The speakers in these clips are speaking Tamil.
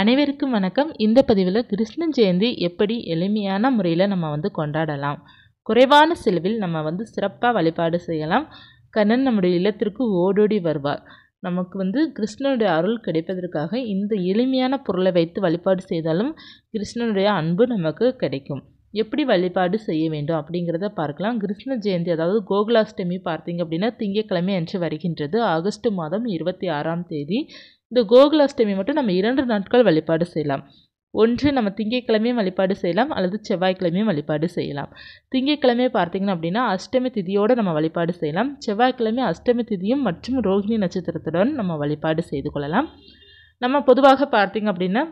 அனைவருக்கும் வணக்கம் இந்த பதிவில் கிருஷ்ணன் ஜெயந்தி எப்படி எளிமையான முறையில் நம்ம வந்து கொண்டாடலாம் குறைவான செலவில் நம்ம வந்து சிறப்பாக வழிபாடு செய்யலாம் கண்ணன் நம்முடைய இல்லத்திற்கு ஓடோடி வருவார் நமக்கு வந்து கிருஷ்ணனுடைய அருள் கிடைப்பதற்காக இந்த எளிமையான பொருளை வைத்து வழிபாடு செய்தாலும் கிருஷ்ணனுடைய அன்பு நமக்கு கிடைக்கும் எப்படி வழிபாடு செய்ய வேண்டும் அப்படிங்கிறத பார்க்கலாம் கிருஷ்ண ஜெயந்தி அதாவது கோகுலாஷ்டமி பார்த்தீங்க அப்படின்னா திங்கக்கிழமை அன்று வருகின்றது ஆகஸ்ட் மாதம் இருபத்தி ஆறாம் தேதி இந்த கோகுலாஷ்டமி மட்டும் நம்ம இரண்டு நாட்கள் வழிபாடு செய்யலாம் ஒன்று நம்ம திங்கட்கிழமையும் வழிபாடு செய்யலாம் அல்லது செவ்வாய்க்கிழமையும் வழிபாடு செய்யலாம் திங்கட்கிழமை பார்த்தீங்கன்னா அப்படின்னா அஷ்டமி திதியோடு நம்ம வழிபாடு செய்யலாம் செவ்வாய்க்கிழமை அஷ்டமி திதியும் மற்றும் ரோஹிணி நட்சத்திரத்துடன் நம்ம வழிபாடு செய்து கொள்ளலாம் நம்ம பொதுவாக பார்த்திங்க அப்படின்னா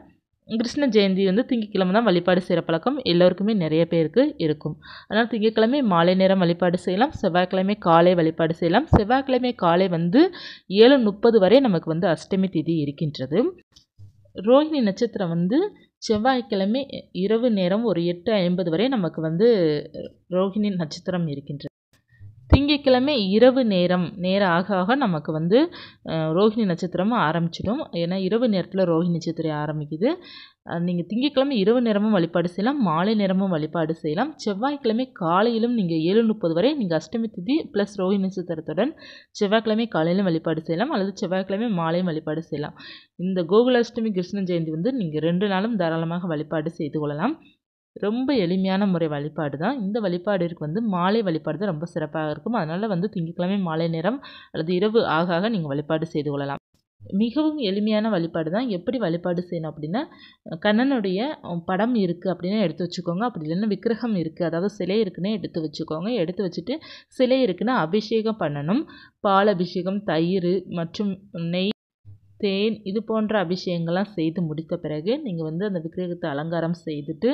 கிருஷ்ண ஜெயந்தி வந்து திங்கக்கிழமை தான் வழிபாடு செய்கிற பழக்கம் எல்லோருக்குமே நிறைய பேருக்கு இருக்கும் அதனால் திங்கக்கிழமை மாலை நேரம் வழிபாடு செய்யலாம் செவ்வாய்க்கிழமை காலை வழிபாடு செய்யலாம் செவ்வாய்க்கிழமை காலை வந்து ஏழு முப்பது வரை நமக்கு வந்து அஷ்டமி திதி இருக்கின்றது ரோஹிணி நட்சத்திரம் வந்து செவ்வாய்க்கிழமை இரவு நேரம் ஒரு எட்டு ஐம்பது வரை நமக்கு வந்து ரோஹிணி நட்சத்திரம் இருக்கின்றது திங்கக்கிழமை இரவு நேரம் நேரம் ஆக ஆக நமக்கு வந்து ரோஹிணி நட்சத்திரமும் ஆரம்பிச்சிடும் ஏன்னா இரவு நேரத்தில் ரோஹிணி நட்சத்திரம் ஆரம்பிக்குது நீங்கள் திங்கக்கிழமை இரவு நேரமும் வழிபாடு செய்யலாம் மாலை நேரமும் வழிபாடு செய்யலாம் செவ்வாய்க்கிழமை காலையிலும் நீங்கள் ஏழு முப்பது வரை நீங்கள் அஷ்டமி திதி ப்ளஸ் ரோஹிணி நட்சத்திரத்துடன் செவ்வாய்க்கிழமை காலையிலும் வழிபாடு செய்யலாம் அல்லது செவ்வாய்க்கிழமை மாலையும் வழிபாடு செய்யலாம் இந்த கோகுலாஷ்டமி கிருஷ்ண ஜெயந்தி வந்து நீங்கள் ரெண்டு நாளும் தாராளமாக வழிபாடு செய்து கொள்ளலாம் ரொம்ப எளிமையான முறை வழிபாடு தான் இந்த வழிபாடிற்கு வந்து மாலை வழிபாடு தான் ரொம்ப சிறப்பாக இருக்கும் அதனால் வந்து திங்கட்கிழமை மாலை நேரம் அல்லது இரவு ஆக ஆக நீங்கள் வழிபாடு செய்து கொள்ளலாம் மிகவும் எளிமையான வழிபாடு தான் எப்படி வழிபாடு செய்யணும் அப்படின்னா கண்ணனுடைய படம் இருக்குது அப்படின்னா எடுத்து வச்சுக்கோங்க அப்படி இல்லைன்னா விக்கிரகம் இருக்குது அதாவது சிலை இருக்குன்னு எடுத்து வச்சுக்கோங்க எடுத்து வச்சுட்டு சிலை இருக்குன்னா அபிஷேகம் பண்ணணும் பால் அபிஷேகம் தயிர் மற்றும் நெய் தேன் இது போன்ற அபிஷேகங்கள்லாம் செய்து முடித்த பிறகு நீங்கள் வந்து அந்த விக்கிரகத்தை அலங்காரம் செய்துட்டு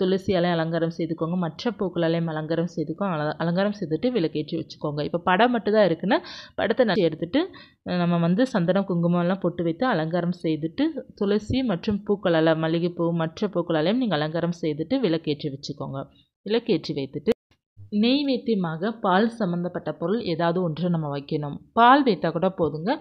துளசியாலையும் அலங்காரம் செய்துக்கோங்க மற்ற பூக்களாலையும் அலங்காரம் செய்துக்கோங்க அலங்காரம் செய்துட்டு விளக்கேற்றி வச்சுக்கோங்க இப்போ படம் மட்டும்தான் இருக்குன்னா படத்தை நான் எடுத்துகிட்டு நம்ம வந்து சந்தனம் குங்குமம்லாம் பொட்டு வைத்து அலங்காரம் செய்துட்டு துளசி மற்றும் பூக்களால் மல்லிகைப்பூ மற்ற பூக்களாலையும் நீங்கள் அலங்காரம் செய்துட்டு விளக்கேற்றி வச்சுக்கோங்க விளக்கேற்றி வைத்துட்டு நெய்வேத்தியமாக பால் சம்மந்தப்பட்ட பொருள் ஏதாவது ஒன்று நம்ம வைக்கணும் பால் வைத்தால் கூட போதுங்க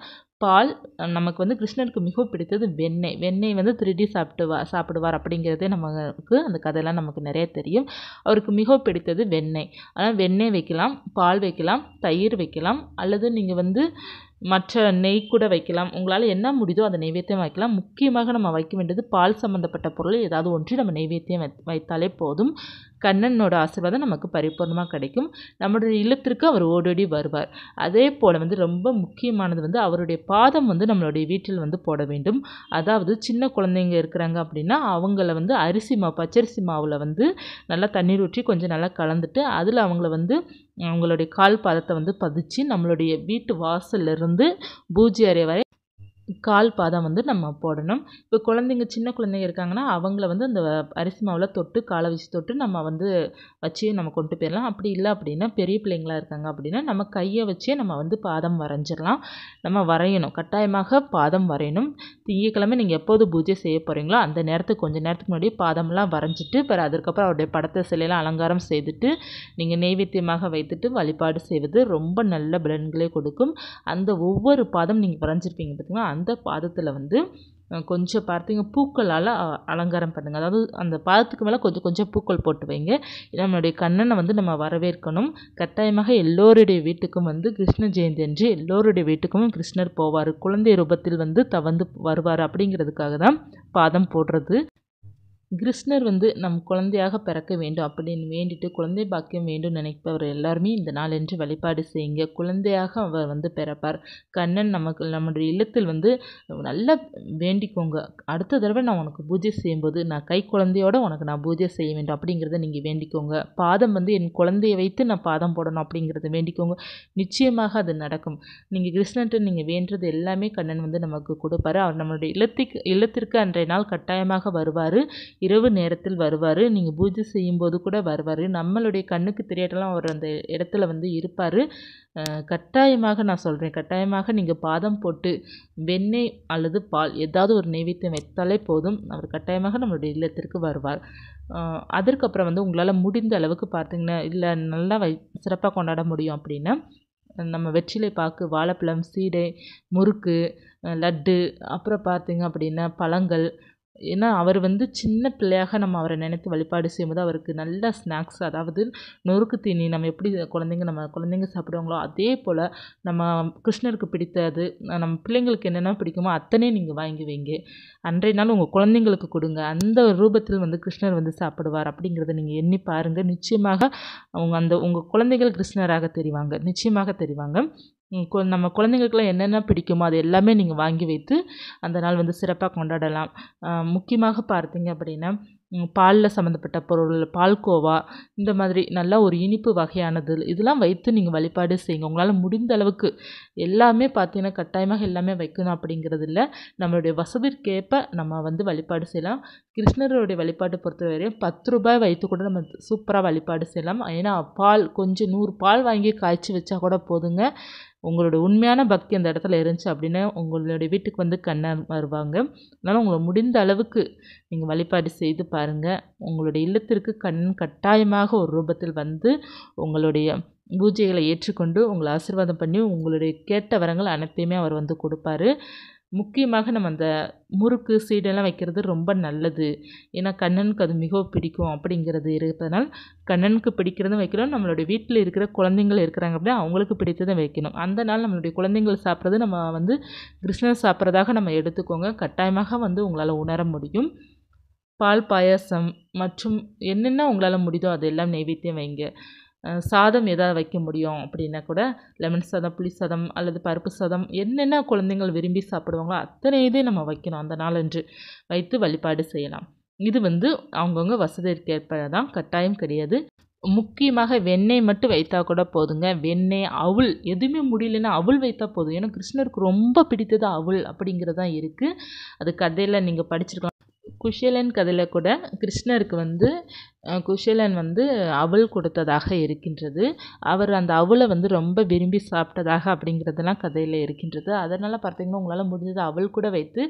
பால் நமக்கு வந்து கிருஷ்ணருக்கு மிக பிடித்தது வெண்ணெய் வெண்ணெய் வந்து திருடி சாப்பிடுவா சாப்பிடுவார் அப்படிங்கிறதே நமக்கு அந்த கதையெல்லாம் நமக்கு நிறைய தெரியும் அவருக்கு மிக பிடித்தது வெண்ணெய் ஆனால் வெண்ணெய் வைக்கலாம் பால் வைக்கலாம் தயிர் வைக்கலாம் அல்லது நீங்கள் வந்து மற்ற நெய் கூட வைக்கலாம் உங்களால் என்ன முடியுதோ அந்த நெய்வேத்தியம் வைக்கலாம் முக்கியமாக நம்ம வைக்க வேண்டியது பால் சம்மந்தப்பட்ட பொருள் ஏதாவது ஒன்று நம்ம நெய்வேத்தியம் வைத்தாலே போதும் கண்ணனோட ஆசீர்வாதம் நமக்கு பரிபூர்ணமாக கிடைக்கும் நம்மளுடைய இல்லத்திற்கு அவர் ஓடோடி வருவார் அதே போல் வந்து ரொம்ப முக்கியமானது வந்து அவருடைய பாதம் வந்து நம்மளுடைய வீட்டில் வந்து போட வேண்டும் அதாவது சின்ன குழந்தைங்க இருக்கிறாங்க அப்படின்னா அவங்கள வந்து அரிசி மாவு பச்சரிசி மாவில் வந்து நல்லா தண்ணீர் ஊற்றி கொஞ்சம் நல்லா கலந்துட்டு அதில் அவங்கள வந்து அவங்களுடைய கால் பாதத்தை வந்து பதிச்சு நம்மளுடைய வீட்டு வாசல்லிருந்து பூஜை அறை வரை கால் பாதம் வந்து நம்ம போடணும் இப்போ குழந்தைங்க சின்ன குழந்தைங்க இருக்காங்கன்னா அவங்கள வந்து அந்த அரிசி மாவில் தொட்டு காலை வச்சு தொட்டு நம்ம வந்து வச்சு நம்ம கொண்டு போயிடலாம் அப்படி இல்லை அப்படின்னா பெரிய பிள்ளைங்களா இருக்காங்க அப்படின்னா நம்ம கையை வச்சே நம்ம வந்து பாதம் வரைஞ்சிடலாம் நம்ம வரையணும் கட்டாயமாக பாதம் வரையணும் திங்கக்கிழமை நீங்கள் எப்போது பூஜை செய்ய போகிறீங்களோ அந்த நேரத்துக்கு கொஞ்சம் நேரத்துக்கு முன்னாடி பாதம்லாம் வரைஞ்சிட்டு பிற அதுக்கப்புறம் அவருடைய படத்தை சிலையெல்லாம் அலங்காரம் செய்துட்டு நீங்கள் நெய்வேத்தியமாக வைத்துட்டு வழிபாடு செய்வது ரொம்ப நல்ல பலன்களை கொடுக்கும் அந்த ஒவ்வொரு பாதம் நீங்கள் வரைஞ்சிருப்பீங்க பார்த்திங்களா அந்த பாதத்தில் வந்து கொஞ்சம் பார்த்தீங்க பூக்களால் அலங்காரம் பண்ணுங்கள் அதாவது அந்த பாதத்துக்கு மேலே கொஞ்சம் கொஞ்சம் பூக்கள் போட்டு வைங்க நம்மளுடைய கண்ணனை வந்து நம்ம வரவேற்கணும் கட்டாயமாக எல்லோருடைய வீட்டுக்கும் வந்து கிருஷ்ண ஜெயந்தி அன்று எல்லோருடைய வீட்டுக்கும் கிருஷ்ணர் போவார் குழந்தை ரூபத்தில் வந்து தவந்து வருவார் அப்படிங்கிறதுக்காக தான் பாதம் போடுறது கிருஷ்ணர் வந்து நம் குழந்தையாக பிறக்க வேண்டும் அப்படின்னு வேண்டிட்டு குழந்தை பாக்கியம் வேண்டும் நினைப்பவர் எல்லாருமே இந்த என்று வழிபாடு செய்யுங்க குழந்தையாக அவர் வந்து பிறப்பார் கண்ணன் நமக்கு நம்முடைய இல்லத்தில் வந்து நல்லா வேண்டிக்கோங்க அடுத்த தடவை நான் உனக்கு பூஜை செய்யும்போது நான் கை குழந்தையோடு உனக்கு நான் பூஜை செய்ய வேண்டும் அப்படிங்கிறத நீங்கள் வேண்டிக்கோங்க பாதம் வந்து என் குழந்தையை வைத்து நான் பாதம் போடணும் அப்படிங்கிறத வேண்டிக்கோங்க நிச்சயமாக அது நடக்கும் நீங்கள் கிருஷ்ணன்ட்டு நீங்கள் வேண்டது எல்லாமே கண்ணன் வந்து நமக்கு கொடுப்பாரு அவர் நம்மளுடைய இல்லத்துக்கு இல்லத்திற்கு அன்றைய நாள் கட்டாயமாக வருவார் இரவு நேரத்தில் வருவார் நீங்கள் பூஜை செய்யும்போது கூட வருவார் நம்மளுடைய கண்ணுக்கு தெரியாட்டெல்லாம் அவர் அந்த இடத்துல வந்து இருப்பார் கட்டாயமாக நான் சொல்கிறேன் கட்டாயமாக நீங்கள் பாதம் போட்டு வெண்ணெய் அல்லது பால் ஏதாவது ஒரு நெய்வேத்தியம் வைத்தாலே போதும் அவர் கட்டாயமாக நம்மளுடைய இல்லத்திற்கு வருவார் அதற்கப்புறம் வந்து உங்களால் முடிந்த அளவுக்கு பார்த்தீங்கன்னா இல்லை நல்லா வை சிறப்பாக கொண்டாட முடியும் அப்படின்னா நம்ம வெற்றிலை பாக்கு வாழைப்பழம் சீடை முறுக்கு லட்டு அப்புறம் பார்த்திங்க அப்படின்னா பழங்கள் ஏன்னா அவர் வந்து சின்ன பிள்ளையாக நம்ம அவரை நினைத்து வழிபாடு செய்யும்போது அவருக்கு நல்ல ஸ்நாக்ஸ் அதாவது நொறுக்கு தீனி நம்ம எப்படி குழந்தைங்க நம்ம குழந்தைங்க சாப்பிடுவாங்களோ அதே போல் நம்ம கிருஷ்ணருக்கு பிடித்தது நம்ம பிள்ளைங்களுக்கு என்னென்ன பிடிக்குமோ அத்தனை நீங்கள் வாங்கி வைங்க அன்றைய நாள் உங்கள் குழந்தைங்களுக்கு கொடுங்க அந்த ரூபத்தில் வந்து கிருஷ்ணர் வந்து சாப்பிடுவார் அப்படிங்கிறத நீங்கள் எண்ணி பாருங்கள் நிச்சயமாக அவங்க அந்த உங்கள் குழந்தைகள் கிருஷ்ணராக தெரிவாங்க நிச்சயமாக தெரிவாங்க கொ நம்ம குழந்தைங்களுக்குலாம் என்னென்ன பிடிக்குமோ அது எல்லாமே நீங்கள் வாங்கி வைத்து அந்த நாள் வந்து சிறப்பாக கொண்டாடலாம் முக்கியமாக பார்த்தீங்க அப்படின்னா பாலில் சம்மந்தப்பட்ட பொருள் பால்கோவா இந்த மாதிரி நல்லா ஒரு இனிப்பு வகையானது இதெல்லாம் வைத்து நீங்கள் வழிபாடு செய்யுங்க உங்களால் முடிந்த அளவுக்கு எல்லாமே பார்த்தீங்கன்னா கட்டாயமாக எல்லாமே வைக்கணும் அப்படிங்கிறது இல்லை நம்மளுடைய வசதிக்கேற்ப நம்ம வந்து வழிபாடு செய்யலாம் கிருஷ்ணருடைய வழிபாட்டை பொறுத்தவரையும் பத்து ரூபாய் வைத்து கூட நம்ம சூப்பராக வழிபாடு செய்யலாம் ஏன்னா பால் கொஞ்சம் நூறு பால் வாங்கி காய்ச்சி வச்சா கூட போதுங்க உங்களோட உண்மையான பக்தி அந்த இடத்துல இருந்துச்சு அப்படின்னா உங்களுடைய வீட்டுக்கு வந்து கண்ணை வருவாங்க அதனால் உங்களை முடிந்த அளவுக்கு நீங்கள் வழிபாடு செய்து பாருங்கள் உங்களுடைய இல்லத்திற்கு கண் கட்டாயமாக ஒரு ரூபத்தில் வந்து உங்களுடைய பூஜைகளை ஏற்றுக்கொண்டு உங்களை ஆசீர்வாதம் பண்ணி உங்களுடைய கேட்ட வரங்கள் அனைத்தையுமே அவர் வந்து கொடுப்பாரு முக்கியமாக நம்ம அந்த முறுக்கு சீடெல்லாம் வைக்கிறது ரொம்ப நல்லது ஏன்னா கண்ணனுக்கு அது மிகவும் பிடிக்கும் அப்படிங்கிறது இருப்பதனால் கண்ணனுக்கு பிடிக்கிறதும் வைக்கணும் நம்மளுடைய வீட்டில் இருக்கிற குழந்தைங்கள் இருக்கிறாங்க அப்படின்னா அவங்களுக்கு பிடித்ததை வைக்கணும் அந்த நாள் நம்மளுடைய குழந்தைங்கள் சாப்பிட்றது நம்ம வந்து கிருஷ்ணர் சாப்பிட்றதாக நம்ம எடுத்துக்கோங்க கட்டாயமாக வந்து உங்களால் உணர முடியும் பால் பாயாசம் மற்றும் என்னென்ன உங்களால் முடியுதோ அதெல்லாம் நைவேத்தியம் வைங்க சாதம் எதாவது வைக்க முடியும் அப்படின்னா கூட லெமன் சாதம் புளி சாதம் அல்லது பருப்பு சாதம் என்னென்ன குழந்தைங்கள் விரும்பி சாப்பிடுவாங்களோ அத்தனை இதே நம்ம வைக்கணும் அந்த நாளன்று வைத்து வழிபாடு செய்யலாம் இது வந்து அவங்கவுங்க வசதிக்கு தான் கட்டாயம் கிடையாது முக்கியமாக வெண்ணெய் மட்டும் வைத்தா கூட போதுங்க வெண்ணெய் அவுள் எதுவுமே முடியலன்னா அவுள் வைத்தா போதும் ஏன்னா கிருஷ்ணருக்கு ரொம்ப பிடித்தது அவுள் அப்படிங்கிறது தான் இருக்குது அது கதையில் நீங்கள் படிச்சிருக்கலாம் குஷலன் கதையில் கூட கிருஷ்ணருக்கு வந்து குஷலன் வந்து அவல் கொடுத்ததாக இருக்கின்றது அவர் அந்த அவளை வந்து ரொம்ப விரும்பி சாப்பிட்டதாக அப்படிங்கிறதெல்லாம் கதையில் இருக்கின்றது அதனால் பார்த்திங்கன்னா உங்களால் முடிஞ்சது அவள் கூட வைத்து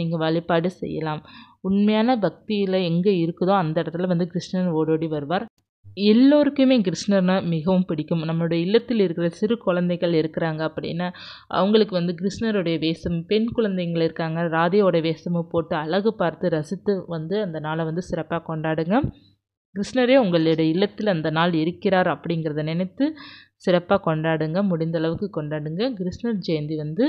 நீங்கள் வழிபாடு செய்யலாம் உண்மையான பக்தியில் எங்கே இருக்குதோ அந்த இடத்துல வந்து கிருஷ்ணன் ஓடோடி வருவார் எல்லோருக்குமே கிருஷ்ணர்னால் மிகவும் பிடிக்கும் நம்மளுடைய இல்லத்தில் இருக்கிற சிறு குழந்தைகள் இருக்கிறாங்க அப்படின்னா அவங்களுக்கு வந்து கிருஷ்ணருடைய வேஷம் பெண் குழந்தைங்கள் இருக்காங்க ராதையோட வேஷமும் போட்டு அழகு பார்த்து ரசித்து வந்து அந்த நாளை வந்து சிறப்பாக கொண்டாடுங்க கிருஷ்ணரே உங்களுடைய இல்லத்தில் அந்த நாள் இருக்கிறார் அப்படிங்கிறத நினைத்து சிறப்பாக கொண்டாடுங்க முடிந்த அளவுக்கு கொண்டாடுங்க கிருஷ்ணர் ஜெயந்தி வந்து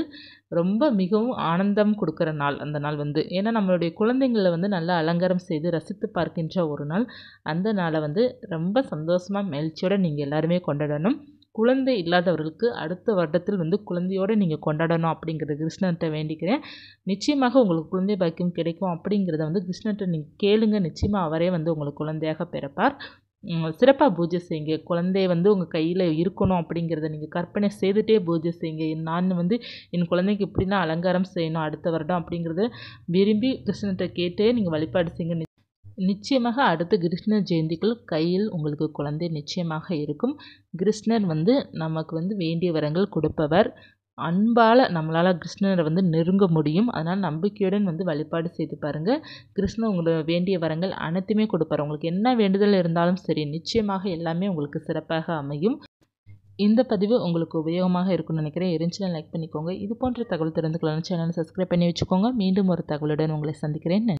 ரொம்ப மிகவும் ஆனந்தம் கொடுக்குற நாள் அந்த நாள் வந்து ஏன்னா நம்மளுடைய குழந்தைங்களை வந்து நல்லா அலங்காரம் செய்து ரசித்து பார்க்கின்ற ஒரு நாள் அந்த நாளை வந்து ரொம்ப சந்தோஷமாக மகிழ்ச்சியோடு நீங்கள் எல்லாருமே கொண்டாடணும் குழந்தை இல்லாதவர்களுக்கு அடுத்த வருடத்தில் வந்து குழந்தையோடு நீங்கள் கொண்டாடணும் அப்படிங்கிறது கிருஷ்ணன்ட்ட வேண்டிக்கிறேன் நிச்சயமாக உங்களுக்கு குழந்தை பாக்கியம் கிடைக்கும் அப்படிங்கிறத வந்து கிருஷ்ணன்ட்ட நீங்கள் கேளுங்க நிச்சயமாக அவரே வந்து உங்களுக்கு குழந்தையாக பிறப்பார் சிறப்பாக பூஜை செய்யுங்க குழந்தை வந்து உங்கள் கையில் இருக்கணும் அப்படிங்கிறத நீங்கள் கற்பனை செய்துட்டே பூஜை செய்யுங்க நான் வந்து என் குழந்தைக்கு இப்படின்னா அலங்காரம் செய்யணும் அடுத்த வருடம் அப்படிங்கிறத விரும்பி கிருஷ்ணன்கிட்ட கேட்டு நீங்கள் வழிபாடு செய்யுங்க நிச்சயமாக அடுத்து கிருஷ்ணர் ஜெயந்திக்குள் கையில் உங்களுக்கு குழந்தை நிச்சயமாக இருக்கும் கிருஷ்ணர் வந்து நமக்கு வந்து வேண்டிய வரங்கள் கொடுப்பவர் அன்பால் நம்மளால் கிருஷ்ணரை வந்து நெருங்க முடியும் அதனால் நம்பிக்கையுடன் வந்து வழிபாடு செய்து பாருங்கள் கிருஷ்ணன் உங்களுக்கு வேண்டிய வரங்கள் அனைத்துமே கொடுப்பார் உங்களுக்கு என்ன வேண்டுதல் இருந்தாலும் சரி நிச்சயமாக எல்லாமே உங்களுக்கு சிறப்பாக அமையும் இந்த பதிவு உங்களுக்கு உபயோகமாக இருக்கும்னு நினைக்கிறேன் இருந்துச்சுன்னா லைக் பண்ணிக்கோங்க இது போன்ற தகவல் தெரிந்துக்கலாம் சேனலை சப்ஸ்கிரைப் பண்ணி வச்சுக்கோங்க மீண்டும் ஒரு தகவலுடன் உங்களை சந்திக்கிறேன்